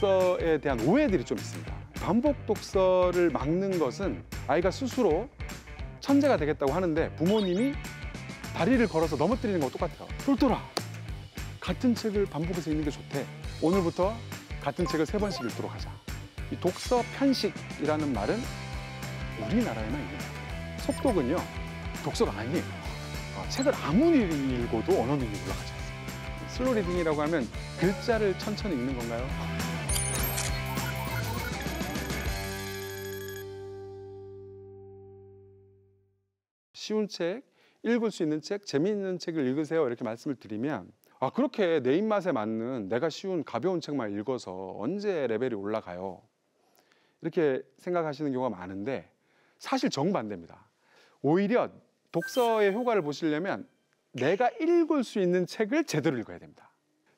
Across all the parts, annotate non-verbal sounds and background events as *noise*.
독서에 대한 오해들이 좀 있습니다. 반복 독서를 막는 것은 아이가 스스로 천재가 되겠다고 하는데 부모님이 다리를 걸어서 넘어뜨리는 거와 똑같아요. 똘똘아, 같은 책을 반복해서 읽는 게 좋대. 오늘부터 같은 책을 세 번씩 읽도록 하자. 이 독서 편식이라는 말은 우리나라에만 있는 거예요. 속독은요, 독서가 아니에요. 어, 책을 아무리 읽어도 언어 능력이 올라가지 않습니다. 슬로 리딩이라고 하면 글자를 천천히 읽는 건가요? 쉬운 책, 읽을 수 있는 책, 재미있는 책을 읽으세요. 이렇게 말씀을 드리면 아, 그렇게 내 입맛에 맞는 내가 쉬운 가벼운 책만 읽어서 언제 레벨이 올라가요? 이렇게 생각하시는 경우가 많은데 사실 정반대입니다. 오히려 독서의 효과를 보시려면 내가 읽을 수 있는 책을 제대로 읽어야 됩니다.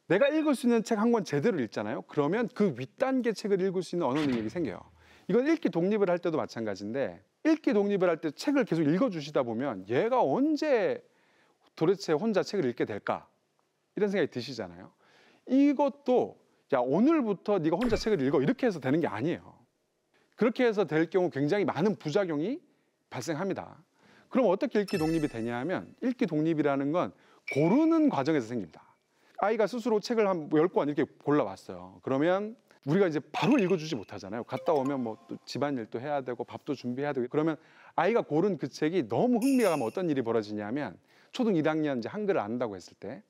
내가 읽을 수 있는 책 한 권 제대로 읽잖아요. 그러면 그 윗단계 책을 읽을 수 있는 언어 능력이 생겨요. 이건 읽기 독립을 할 때도 마찬가지인데 읽기 독립을 할 때 책을 계속 읽어주시다 보면 얘가 언제 도대체 혼자 책을 읽게 될까? 이런 생각이 드시잖아요. 이것도 야 오늘부터 네가 혼자 책을 읽어 이렇게 해서 되는 게 아니에요. 그렇게 해서 될 경우 굉장히 많은 부작용이 발생합니다. 그럼 어떻게 읽기 독립이 되냐 하면 읽기 독립이라는 건 고르는 과정에서 생깁니다. 아이가 스스로 책을 한 열 권 이렇게 골라봤어요 그러면 우리가 이제 바로 읽어주지 못하잖아요. 갔다 오면 뭐 또 집안일도 해야 되고 밥도 준비해야 되고 그러면 아이가 고른 그 책이 너무 흥미가 가면 어떤 일이 벌어지냐면 초등 1학년 이제 한글을 안다고 했을 때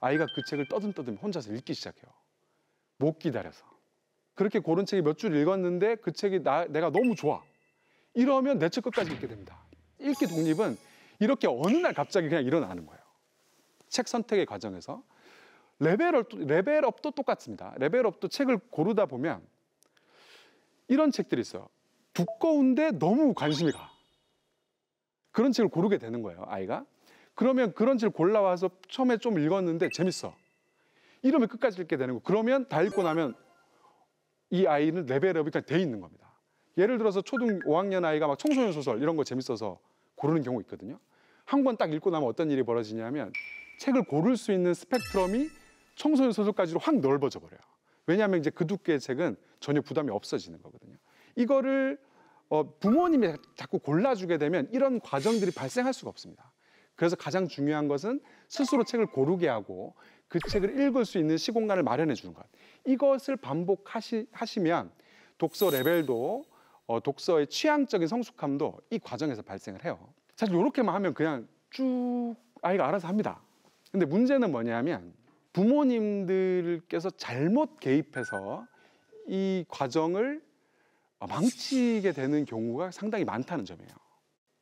아이가 그 책을 떠듬떠듬 혼자서 읽기 시작해요. 못 기다려서. 그렇게 고른 책이 몇 줄 읽었는데 그 책이 나, 내가 너무 좋아. 이러면 내 책 끝까지 읽게 됩니다. 읽기 독립은 이렇게 어느 날 갑자기 그냥 일어나는 거예요. 책 선택의 과정에서 레벨업, 레벨업도 똑같습니다. 레벨업도 책을 고르다 보면 이런 책들이 있어요. 두꺼운데 너무 관심이 가. 그런 책을 고르게 되는 거예요, 아이가. 그러면 그런 책을 골라와서 처음에 좀 읽었는데 재밌어. 이러면 끝까지 읽게 되는 거. 그러면 다 읽고 나면 이 아이는 레벨업이 돼 있는 겁니다. 예를 들어서 초등 5학년 아이가 막 청소년 소설 이런 거 재밌어서 고르는 경우 있거든요. 한권딱 읽고 나면 어떤 일이 벌어지냐면 책을 고를 수 있는 스펙트럼이 청소년 소설까지로확 넓어져 버려요. 왜냐하면 이제 그 두께의 책은 전혀 부담이 없어지는 거거든요. 이거를 어, 부모님이 자꾸 골라주게 되면 이런 과정들이 발생할 수가 없습니다. 그래서 가장 중요한 것은 스스로 책을 고르게 하고 그 책을 읽을 수 있는 시공간을 마련해 주는 것. 이것을 반복하시면 독서 레벨도 어, 독서의 취향적인 성숙함도 이 과정에서 발생을 해요. 사실 이렇게만 하면 그냥 쭉 아이가 알아서 합니다. 근데 문제는 뭐냐면 부모님들께서 잘못 개입해서 이 과정을 망치게 되는 경우가 상당히 많다는 점이에요.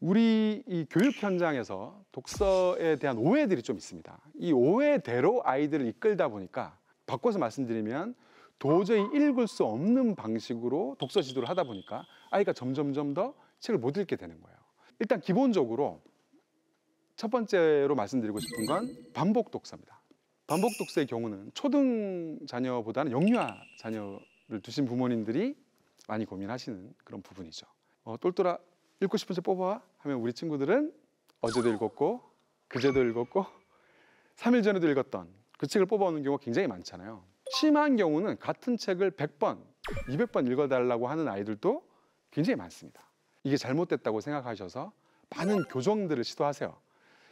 우리 이 교육 현장에서 독서에 대한 오해들이 좀 있습니다. 이 오해대로 아이들을 이끌다 보니까 바꿔서 말씀드리면 도저히 읽을 수 없는 방식으로 독서 지도를 하다 보니까 아이가 점점점 더 책을 못 읽게 되는 거예요. 일단 기본적으로 첫 번째로 말씀드리고 싶은 건 반복 독서입니다. 반복 독서의 경우는 초등 자녀보다는 영유아 자녀를 두신 부모님들이 많이 고민하시는 그런 부분이죠. 어, 똘똘아 읽고 싶은 책 뽑아 하면 우리 친구들은 어제도 읽었고 그제도 읽었고 3일 전에도 읽었던 그 책을 뽑아오는 경우가 굉장히 많잖아요. 심한 경우는 같은 책을 100번, 200번 읽어달라고 하는 아이들도 굉장히 많습니다. 이게 잘못됐다고 생각하셔서 많은 교정들을 시도하세요.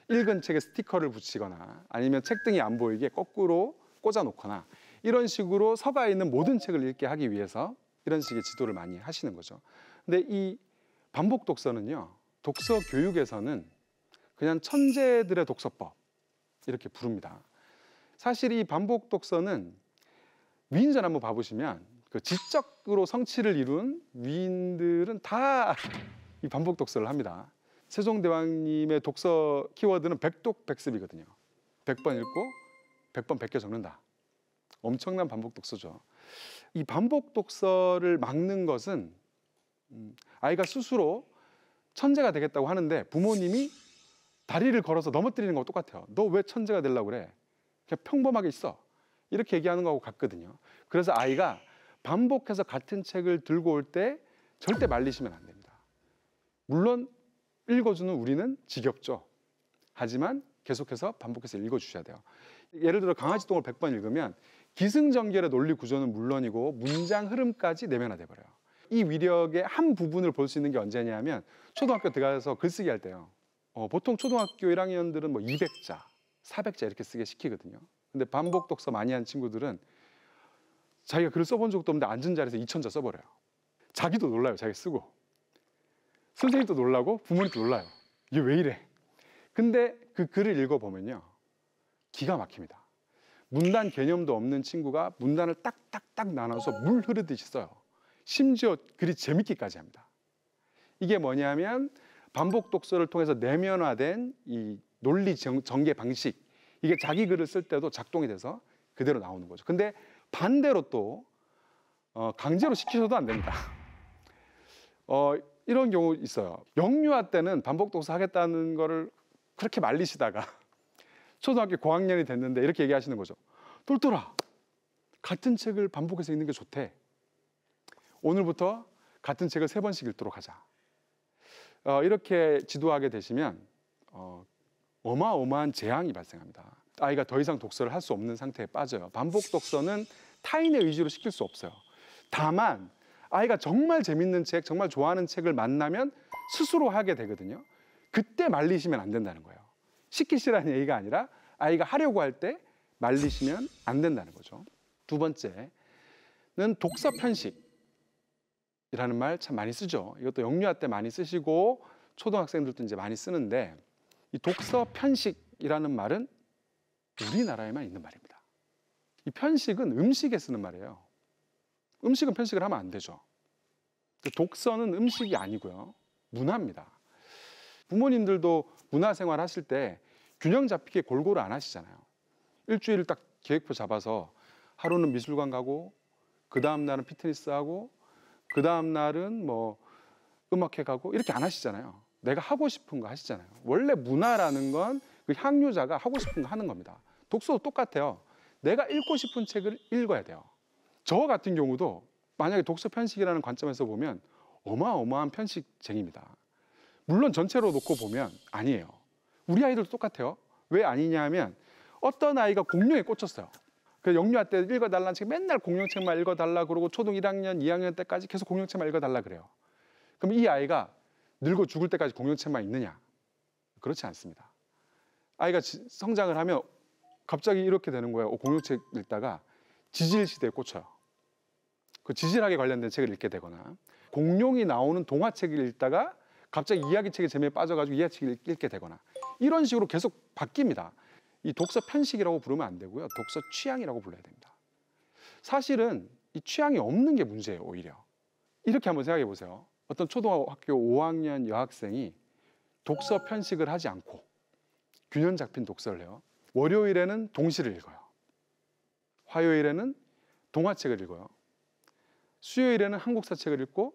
읽은 책에 스티커를 붙이거나 아니면 책등이 안 보이게 거꾸로 꽂아 놓거나 이런 식으로 서가에 있는 모든 책을 읽게 하기 위해서 이런 식의 지도를 많이 하시는 거죠. 근데 이 반복 독서는요. 독서 교육에서는 그냥 천재들의 독서법 이렇게 부릅니다. 사실 이 반복 독서는 위인전 한번 봐보시면 그 지적으로 성취를 이룬 위인들은 다 이 반복 독서를 합니다. 세종대왕님의 독서 키워드는 백독백습이거든요. 백번 읽고 백번 베껴 적는다. 엄청난 반복 독서죠. 이 반복 독서를 막는 것은 음, 아이가 스스로 천재가 되겠다고 하는데 부모님이 다리를 걸어서 넘어뜨리는 것과 똑같아요. 너 왜 천재가 되려고 그래? 그냥 평범하게 있어. 이렇게 얘기하는 거하고 같거든요. 그래서 아이가 반복해서 같은 책을 들고 올 때 절대 말리시면 안 됩니다. 물론 읽어주는 우리는 지겹죠. 하지만 계속해서 반복해서 읽어주셔야 돼요. 예를 들어 강아지 똥을 100번 읽으면 기승전결의 논리 구조는 물론이고 문장 흐름까지 내면화돼 버려요. 이 위력의 한 부분을 볼 수 있는 게 언제냐면 초등학교 들어가서 글쓰기 할 때요. 어, 보통 초등학교 1학년들은 뭐 200자, 400자 이렇게 쓰게 시키거든요. 근데 반복 독서 많이 한 친구들은 자기가 글을 써본 적도 없는데 앉은 자리에서 2000자 써버려요. 자기도 놀라요. 자기 쓰고. 선생님도 놀라고 부모님도 놀라요. 이게 왜 이래? 근데 그 글을 읽어보면요. 기가 막힙니다. 문단 개념도 없는 친구가 문단을 딱딱딱 나눠서 물 흐르듯이 써요. 심지어 글이 재밌기까지 합니다. 이게 뭐냐면 반복 독서를 통해서 내면화된 이 논리 전개 방식 이게 자기 글을 쓸 때도 작동이 돼서 그대로 나오는 거죠. 근데 반대로 또 어, 강제로 시키셔도 안 됩니다. *laughs* 어, 이런 경우 있어요. 영유아 때는 반복 독서 하겠다는 거를 그렇게 말리시다가 *laughs* 초등학교 고학년이 됐는데 이렇게 얘기하시는 거죠. 똘똘아, 같은 책을 반복해서 읽는 게 좋대. 오늘부터 같은 책을 세 번씩 읽도록 하자. 어, 이렇게 지도하게 되시면 어, 어마어마한 재앙이 발생합니다. 아이가 더 이상 독서를 할 수 없는 상태에 빠져요. 반복 독서는 타인의 의지로 시킬 수 없어요. 다만 아이가 정말 재밌는 책, 정말 좋아하는 책을 만나면 스스로 하게 되거든요. 그때 말리시면 안 된다는 거예요. 시키시라는 얘기가 아니라 아이가 하려고 할 때 말리시면 안 된다는 거죠. 두 번째는 독서 편식이라는 말 참 많이 쓰죠. 이것도 영유아 때 많이 쓰시고 초등학생들도 이제 많이 쓰는데 이 독서 편식이라는 말은 우리나라에만 있는 말입니다. 이 편식은 음식에 쓰는 말이에요. 음식은 편식을 하면 안 되죠. 독서는 음식이 아니고요. 문화입니다. 부모님들도 문화생활 하실 때 균형 잡히게 골고루 안 하시잖아요. 일주일 을딱 계획표 잡아서 하루는 미술관 가고 그 다음 날은 피트니스 하고 그 다음 날은 뭐 음악회 가고 이렇게 안 하시잖아요. 내가 하고 싶은 거 하시잖아요. 원래 문화라는 건 그 향유자가 하고 싶은 거 하는 겁니다. 독서도 똑같아요. 내가 읽고 싶은 책을 읽어야 돼요. 저 같은 경우도 만약에 독서 편식이라는 관점에서 보면 어마어마한 편식쟁입니다. 물론 전체로 놓고 보면 아니에요. 우리 아이들도 똑같아요. 왜 아니냐 하면 어떤 아이가 공룡에 꽂혔어요. 그 영유아 때 읽어달라는 책 맨날 공룡책만 읽어달라 그러고 초등 1학년, 2학년 때까지 계속 공룡책만 읽어달라 그래요. 그럼 이 아이가 늙어 죽을 때까지 공룡책만 있느냐? 그렇지 않습니다. 아이가 성장을 하며 갑자기 이렇게 되는 거예요. 어, 공룡책 읽다가 지질 시대에 꽂혀요. 그 지질학에 관련된 책을 읽게 되거나 공룡이 나오는 동화책을 읽다가 갑자기 이야기책에 재미에 빠져가지고 이야기책을 읽게 되거나 이런 식으로 계속 바뀝니다. 이 독서 편식이라고 부르면 안 되고요. 독서 취향이라고 불러야 됩니다. 사실은 이 취향이 없는 게 문제예요, 오히려. 이렇게 한번 생각해 보세요. 어떤 초등학교 5학년 여학생이 독서 편식을 하지 않고 균형 잡힌 독서를 해요. 월요일에는 동시를 읽어요. 화요일에는 동화책을 읽어요. 수요일에는 한국사 책을 읽고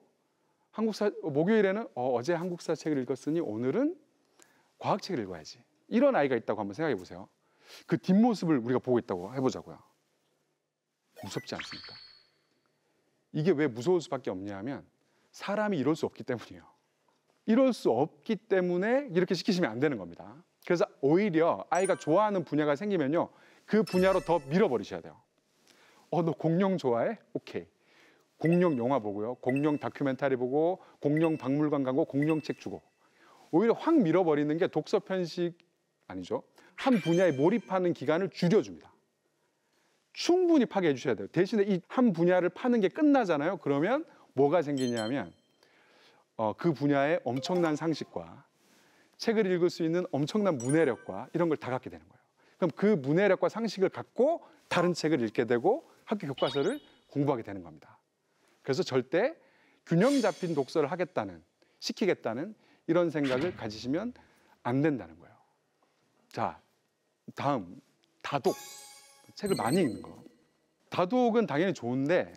한국사 목요일에는 어, 제 한국사 책을 읽었으니 오늘은 과학 책을 읽어야지. 이런 아이가 있다고 한번 생각해 보세요. 그 뒷모습을 우리가 보고 있다고 해보자고요. 무섭지 않습니까? 이게 왜 무서울 수밖에 없냐 하면 사람이 이럴 수 없기 때문이에요. 이럴 수 없기 때문에 이렇게 시키시면 안 되는 겁니다. 그래서 오히려 아이가 좋아하는 분야가 생기면요. 그 분야로 더 밀어버리셔야 돼요. 어, 너 공룡 좋아해? 오케이. 공룡 영화 보고요. 공룡 다큐멘터리 보고 공룡 박물관 가고 공룡 책 주고 오히려 확 밀어버리는 게 독서 편식 아니죠. 한 분야에 몰입하는 기간을 줄여줍니다. 충분히 파괴해 주셔야 돼요. 대신에 이 한 분야를 파는 게 끝나잖아요. 그러면 뭐가 생기냐면 어, 그 분야의 엄청난 상식과 책을 읽을 수 있는 엄청난 문해력과 이런 걸 다 갖게 되는 거예요. 그럼 그 문해력과 상식을 갖고 다른 책을 읽게 되고 학교 교과서를 공부하게 되는 겁니다. 그래서 절대 균형 잡힌 독서를 하겠다는 시키겠다는 이런 생각을 가지시면 안 된다는 거예요. 자, 다음 다독 책을 많이 읽는 거. 다독은 당연히 좋은데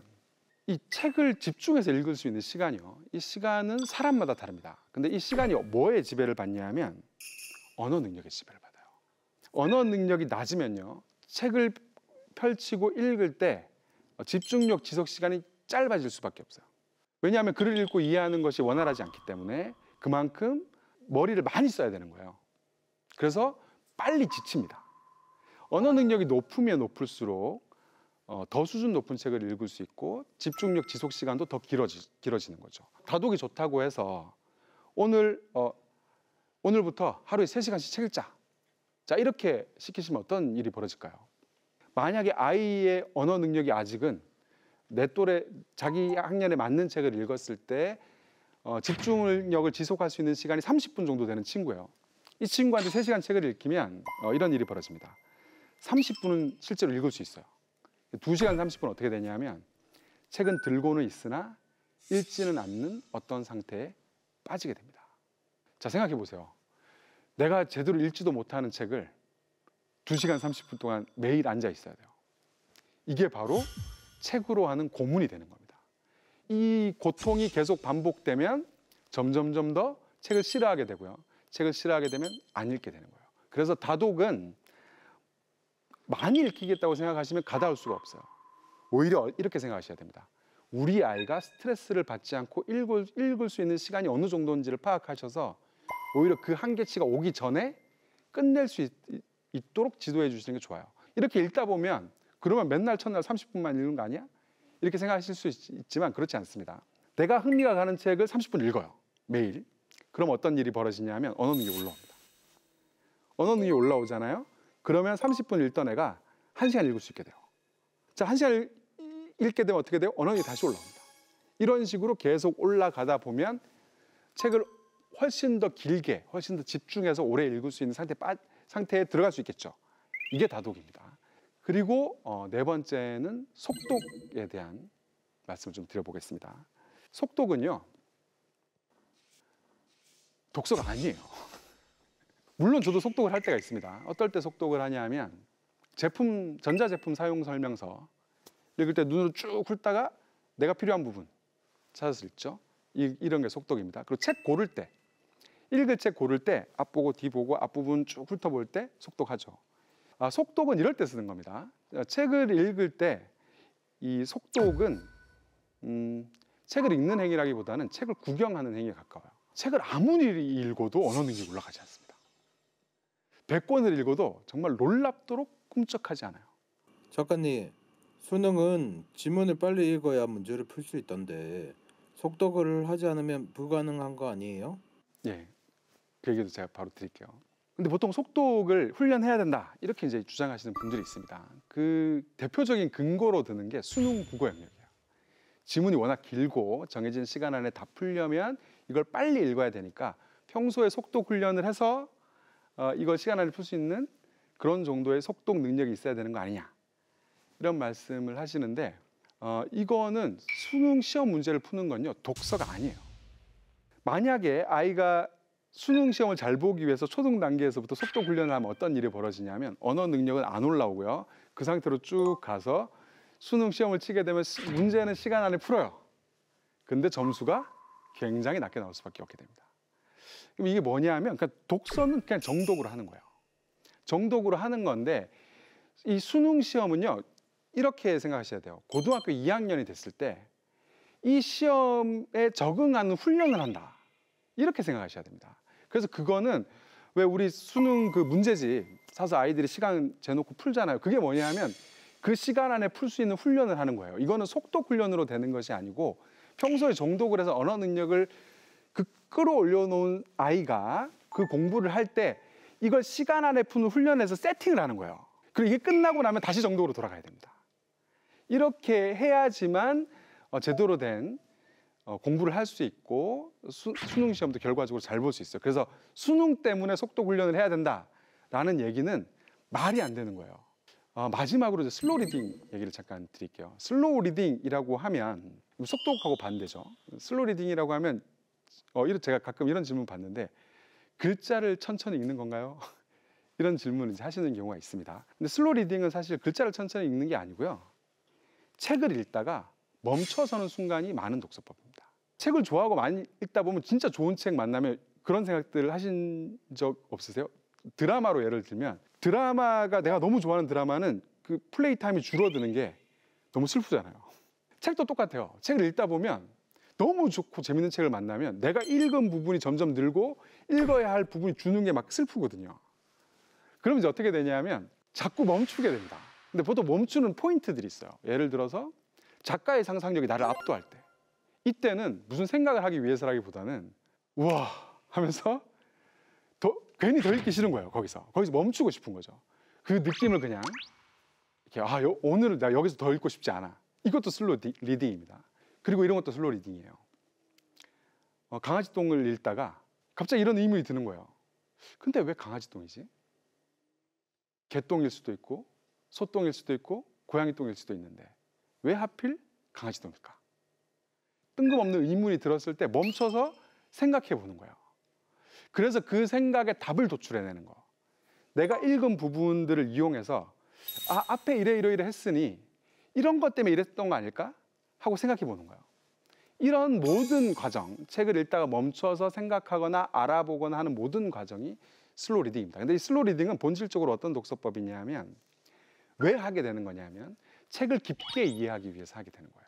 이 책을 집중해서 읽을 수 있는 시간이요. 이 시간은 사람마다 다릅니다. 근데 이 시간이 뭐에 지배를 받냐면 언어 능력에 지배를 받아요. 언어 능력이 낮으면요. 책을 펼치고 읽을 때 집중력 지속 시간이 짧아질 수밖에 없어요. 왜냐하면 글을 읽고 이해하는 것이 원활하지 않기 때문에 그만큼 머리를 많이 써야 되는 거예요. 그래서 빨리 지칩니다. 언어 능력이 높으면 높을수록 어, 더 수준 높은 책을 읽을 수 있고 집중력 지속 시간도 더 길어지, 길어지는 거죠. 다독이 좋다고 해서 오늘 어, 오늘부터 하루에 세시간씩책 읽자. 자, 이렇게 시키시면 어떤 일이 벌어질까요? 만약에 아이의 언어 능력이 아직은 내 또래 자기 학년에 맞는 책을 읽었을 때 어, 집중력을 지속할 수 있는 시간이 30분 정도 되는 친구예요. 이 친구한테 3시간 책을 읽히면 어, 이런 일이 벌어집니다. 30분은 실제로 읽을 수 있어요. 2시간 30분 어떻게 되냐면 책은 들고는 있으나 읽지는 않는 어떤 상태에 빠지게 됩니다. 자, 생각해 보세요. 내가 제대로 읽지도 못하는 책을 2시간 30분 동안 매일 앉아 있어야 돼요. 이게 바로 책으로 하는 고문이 되는 겁니다. 이 고통이 계속 반복되면 점점점 더 책을 싫어하게 되고요. 책을 싫어하게 되면 안 읽게 되는 거예요. 그래서 다독은 많이 읽히겠다고 생각하시면 가다울 수가 없어요. 오히려 이렇게 생각하셔야 됩니다. 우리 아이가 스트레스를 받지 않고 읽을, 읽을 수 있는 시간이 어느 정도인지를 파악하셔서 오히려 그 한계치가 오기 전에 끝낼 수 있, 도록 지도해 주시는 게 좋아요. 이렇게 읽다 보면 그러면 맨날 첫날 30분만 읽는 거 아니야? 이렇게 생각하실 수 있지만 그렇지 않습니다. 내가 흥미가 가는 책을 30분 읽어요. 매일. 그럼 어떤 일이 벌어지냐면 언어 능력이 올라옵니다. 언어 능력이 올라오잖아요. 그러면 30분 읽던 애가 1시간 읽을 수 있게 돼요. 자, 1시간 읽게 되면 어떻게 돼요? 언어 능력이 다시 올라옵니다. 이런 식으로 계속 올라가다 보면 책을 훨씬 더 길게, 훨씬 더 집중해서 오래 읽을 수 있는 상태, 상태에 들어갈 수 있겠죠. 이게 다독입니다. 그리고 어, 네 번째는 속독에 대한 말씀을 좀 드려보겠습니다. 속독은요, 독서가 아니에요. *laughs* 물론 저도 속독을 할 때가 있습니다. 어떨 때 속독을 하냐면 제품 전자제품 사용 설명서 읽을 때 눈으로 쭉 훑다가 내가 필요한 부분 찾아서 읽죠. 이, 이런 게 속독입니다. 그리고 책 고를 때 읽을 책 고를 때 앞보고 뒤보고 앞부분 쭉 훑어볼 때 속독하죠. 아, 속독은 이럴 때 쓰는 겁니다. 책을 읽을 때 이 속독은 음, 책을 읽는 행위라기보다는 책을 구경하는 행위에 가까워요. 책을 아무리 읽어도 언어 능력이 올라가지 않습니다. 100권을 읽어도 정말 놀랍도록 꿈쩍하지 않아요. 작가님, 수능은 지문을 빨리 읽어야 문제를 풀 수 있던데 속독을 하지 않으면 불가능한 거 아니에요? 예, 그 얘기도 제가 바로 드릴게요. 근데 보통 속독을 훈련해야 된다 이렇게 이제 주장하시는 분들이 있습니다. 그 대표적인 근거로 드는 게 수능 국어 영역이에요. 지문이 워낙 길고 정해진 시간 안에 다 풀려면 이걸 빨리 읽어야 되니까 평소에 속독 훈련을 해서 어, 이걸 시간 안에 풀 수 있는 그런 정도의 속독 능력이 있어야 되는 거 아니냐 이런 말씀을 하시는데 어, 이거는 수능 시험 문제를 푸는 건요 독서가 아니에요. 만약에 아이가 수능 시험을 잘 보기 위해서 초등 단계에서부터 속도 훈련을 하면 어떤 일이 벌어지냐면 언어 능력은 안 올라오고요. 그 상태로 쭉 가서 수능 시험을 치게 되면 시, 문제는 시간 안에 풀어요. 근데 점수가 굉장히 낮게 나올 수밖에 없게 됩니다. 그럼 이게 뭐냐면 그러니까 독서는 그냥 정독으로 하는 거예요. 정독으로 하는 건데 이 수능 시험은요 이렇게 생각하셔야 돼요. 고등학교 2학년이 됐을 때 이 시험에 적응하는 훈련을 한다. 이렇게 생각하셔야 됩니다. 그래서 그거는 왜 우리 수능 그 문제집 사서 아이들이 시간 재놓고 풀잖아요. 그게 뭐냐면 그 시간 안에 풀 수 있는 훈련을 하는 거예요. 이거는 속도 훈련으로 되는 것이 아니고 평소에 정독을 해서 언어 능력을 그 끌어올려 놓은 아이가 그 공부를 할 때 이걸 시간 안에 푸는 훈련에서 세팅을 하는 거예요. 그리고 이게 끝나고 나면 다시 정독으로 돌아가야 됩니다. 이렇게 해야지만 어, 제대로 된 어, 공부를 할 수 있고 수, 능 시험도 결과적으로 잘 볼 수 있어요. 그래서 수능 때문에 속도 훈련을 해야 된다라는 얘기는 말이 안 되는 거예요. 어, 마지막으로 이제 슬로우 리딩 얘기를 잠깐 드릴게요. 슬로우 리딩이라고 하면 속도하고 반대죠. 슬로우 리딩이라고 하면 어, 이런 제가 가끔 이런 질문 받는데 글자를 천천히 읽는 건가요? *laughs* 이런 질문을 이제 하시는 경우가 있습니다. 근데 슬로우 리딩은 사실 글자를 천천히 읽는 게 아니고요. 책을 읽다가 멈춰서는 순간이 많은 독서법. 책을 좋아하고 많이 읽다 보면 진짜 좋은 책 만나면 그런 생각들을 하신 적 없으세요? 드라마로 예를 들면 드라마가 내가 너무 좋아하는 드라마는 그 플레이 타임이 줄어드는 게 너무 슬프잖아요. *laughs* 책도 똑같아요. 책을 읽다 보면 너무 좋고 재밌는 책을 만나면 내가 읽은 부분이 점점 늘고 읽어야 할 부분이 주는 게 막 슬프거든요. 그럼 이제 어떻게 되냐면 자꾸 멈추게 됩니다. 근데 보통 멈추는 포인트들이 있어요. 예를 들어서 작가의 상상력이 나를 압도할 때. 이때는 무슨 생각을 하기 위해서라기보다는 우와 하면서 더, 괜히 더 읽기 싫은 거예요 거기서 거기서 멈추고 싶은 거죠 그 느낌을 그냥 이렇게 아 요, 오늘은 내가 여기서 더 읽고 싶지 않아 이것도 슬로 리딩입니다 그리고 이런 것도 슬로 리딩이에요 어, 강아지 똥을 읽다가 갑자기 이런 의문이 드는 거예요 근데 왜 강아지 똥이지? 개똥일 수도 있고 소똥일 수도 있고 고양이 똥일 수도 있는데 왜 하필 강아지 똥일까? 뜬금없는 의문이 들었을 때 멈춰서 생각해 보는 거예요. 그래서 그 생각에 답을 도출해내는 거. 내가 읽은 부분들을 이용해서 아, 앞에 이래 이러 이래 했으니 이런 것 때문에 이랬던 거 아닐까? 하고 생각해 보는 거예요. 이런 모든 과정, 책을 읽다가 멈춰서 생각하거나 알아보거나 하는 모든 과정이 슬로 리딩입니다. 근데 이 슬로 리딩은 본질적으로 어떤 독서법이냐면 하왜 하게 되는 거냐면 하 책을 깊게 이해하기 위해서 하게 되는 거예요.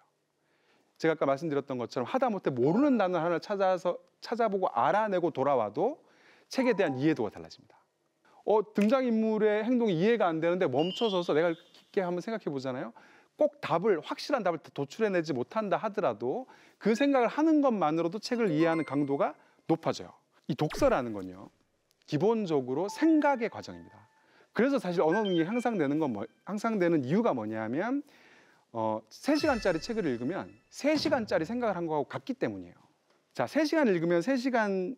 제가 아까 말씀드렸던 것처럼 하다못해 모르는 단어 하나 찾아서 찾아보고 알아내고 돌아와도 책에 대한 이해도가 달라집니다. 어, 등장인물의 행동이 이해가 안 되는데 멈춰서서 내가 깊게 한번 생각해 보잖아요. 꼭 답을 확실한 답을 도출해내지 못한다 하더라도 그 생각을 하는 것만으로도 책을 이해하는 강도가 높아져요. 이 독서라는 건요. 기본적으로 생각의 과정입니다. 그래서 사실 언어 능력이 향상되는 건 뭐, 향상되는 이유가 뭐냐면 어, 3시간짜리 책을 읽으면 3시간짜리 생각을 한 거하고 같기 때문이에요. 자, 3시간 읽으면 3시간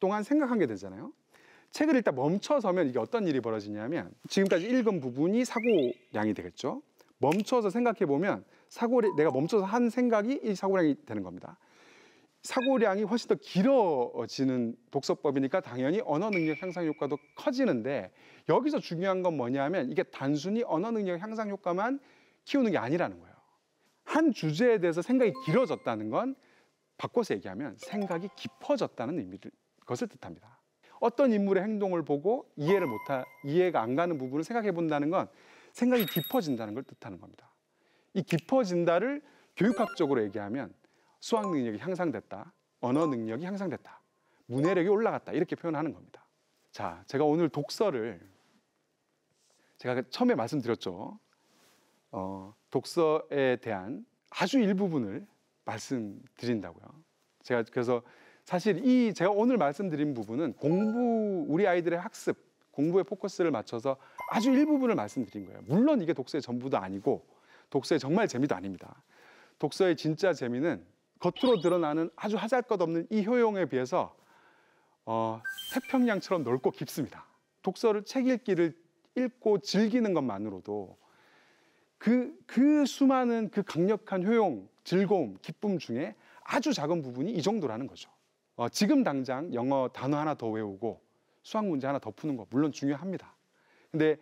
동안 생각한 게 되잖아요. 책을 일단 멈춰서면 이게 어떤 일이 벌어지냐면 지금까지 읽은 부분이 사고량이 되겠죠. 멈춰서 생각해 보면 사고 내가 멈춰서 한 생각이 이 사고량이 되는 겁니다. 사고량이 훨씬 더 길어지는 독서법이니까 당연히 언어 능력 향상 효과도 커지는데 여기서 중요한 건 뭐냐면 이게 단순히 언어 능력 향상 효과만 키우는 게 아니라는 거예요. 한 주제에 대해서 생각이 길어졌다는 건 바꿔서 얘기하면 생각이 깊어졌다는 의미를 것을 뜻합니다. 어떤 인물의 행동을 보고 이해를 못하 이해가 안 가는 부분을 생각해 본다는 건 생각이 깊어진다는 걸 뜻하는 겁니다. 이 깊어진다를 교육학적으로 얘기하면 수학 능력이 향상됐다, 언어 능력이 향상됐다, 문해력이 올라갔다 이렇게 표현하는 겁니다. 자, 제가 오늘 독서를 제가 그 처음에 말씀드렸죠. 어, 독서에 대한 아주 일부분을 말씀드린다고요. 제가 그래서 사실 이 제가 오늘 말씀드린 부분은 공부 우리 아이들의 학습 공부에 포커스를 맞춰서 아주 일부분을 말씀드린 거예요. 물론 이게 독서의 전부도 아니고 독서의 정말 재미도 아닙니다. 독서의 진짜 재미는 겉으로 드러나는 아주 하잘것없는 이 효용에 비해서 어, 태평양처럼 넓고 깊습니다. 독서를 책 읽기를 읽고 즐기는 것만으로도 그, 그 수많은 그 강력한 효용, 즐거움, 기쁨 중에 아주 작은 부분이 이 정도라는 거죠. 어, 지금 당장 영어 단어 하나 더 외우고 수학 문제 하나 더 푸는 거 물론 중요합니다. 근데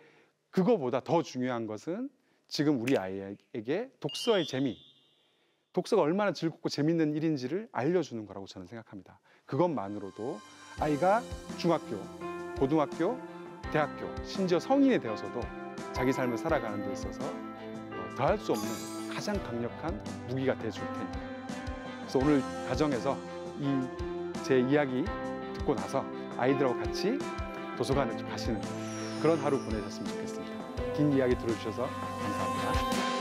그거보다 더 중요한 것은 지금 우리 아이에게 독서의 재미, 독서가 얼마나 즐겁고 재밌는 일인지를 알려주는 거라고 저는 생각합니다. 그것만으로도 아이가 중학교, 고등학교, 대학교, 심지어 성인이 되어서도 자기 삶을 살아가는 데 있어서 더할 수 없는 가장 강력한 무기가 돼줄 테니 까 그래서 오늘 가정에서 이 제 이야기 듣고 나서 아이들하고 같이 도서관에 가시는 그런 하루 보내셨으면 좋겠습니다. 긴 이야기 들어주셔서 감사합니다.